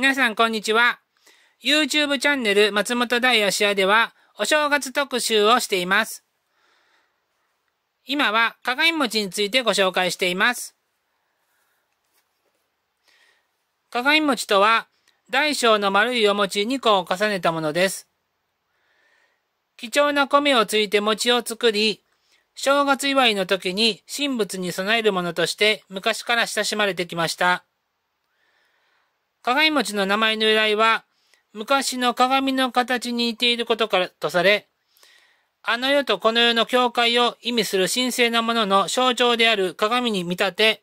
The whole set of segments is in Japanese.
皆さんこんにちは。YouTube チャンネル松本大芦屋ではお正月特集をしています。今は鏡餅についてご紹介しています。鏡餅とは大小の丸いお餅2個を重ねたものです。貴重な米をついて餅を作り、正月祝いの時に神仏に備えるものとして昔から親しまれてきました。鏡餅の名前の由来は、昔の鏡の形に似ていることからとされ、あの世とこの世の境界を意味する神聖なものの象徴である鏡に見立て、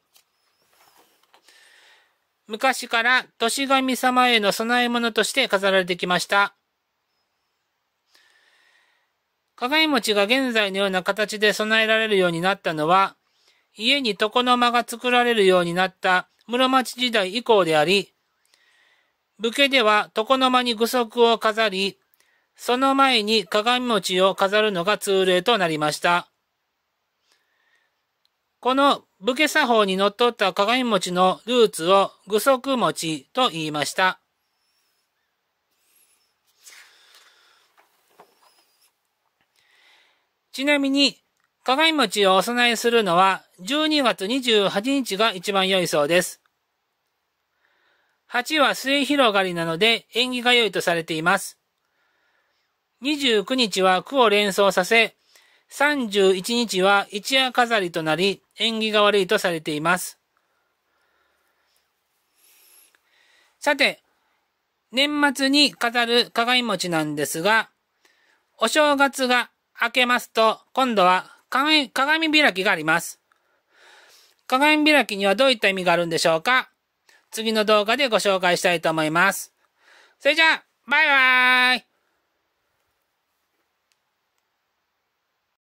昔から年神様への供え物として飾られてきました。鏡餅が現在のような形で備えられるようになったのは、家に床の間が作られるようになった室町時代以降であり、武家では床の間に具足を飾り、その前に鏡餅を飾るのが通例となりました。この武家作法にのっとった鏡餅のルーツを具足餅と言いました。ちなみに、鏡餅をお供えするのは12月28日が一番良いそうです。八は末広がりなので縁起が良いとされています。二十九日は句を連想させ、三十一日は一夜飾りとなり、縁起が悪いとされています。さて、年末に飾る鏡餅なんですが、お正月が明けますと、今度は鏡開きがあります。鏡開きにはどういった意味があるんでしょうか次の動画でご紹介したいと思います。それじゃあ、バイバーイ